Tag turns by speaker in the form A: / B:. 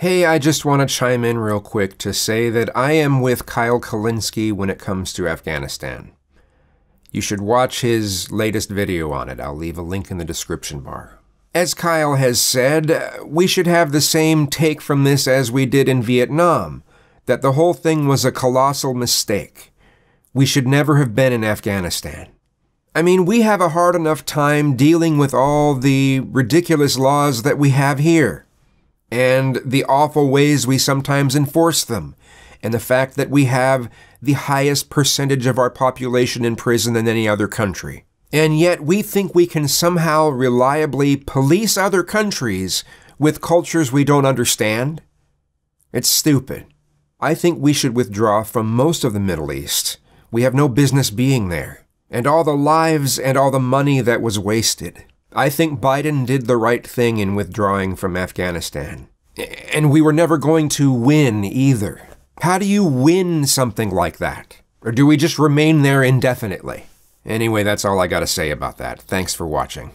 A: Hey, I just want to chime in real quick to say that I am with Kyle Kalinske when it comes to Afghanistan. You should watch his latest video on it. I'll leave a link in the description bar. As Kyle has said, we should have the same take from this as we did in Vietnam that the whole thing was a colossal mistake. We should never have been in Afghanistan. I mean, we have a hard enough time dealing with all the ridiculous laws that we have here and the awful ways we sometimes enforce them, and the fact that we have the highest percentage of our population in prison than any other country. And yet we think we can somehow reliably police other countries with cultures we don't understand? It's stupid. I think we should withdraw from most of the Middle East. We have no business being there. And all the lives and all the money that was wasted. I think Biden did the right thing in withdrawing from Afghanistan. And we were never going to win either. How do you win something like that? Or do we just remain there indefinitely? Anyway, that's all I gotta say about that. Thanks for watching.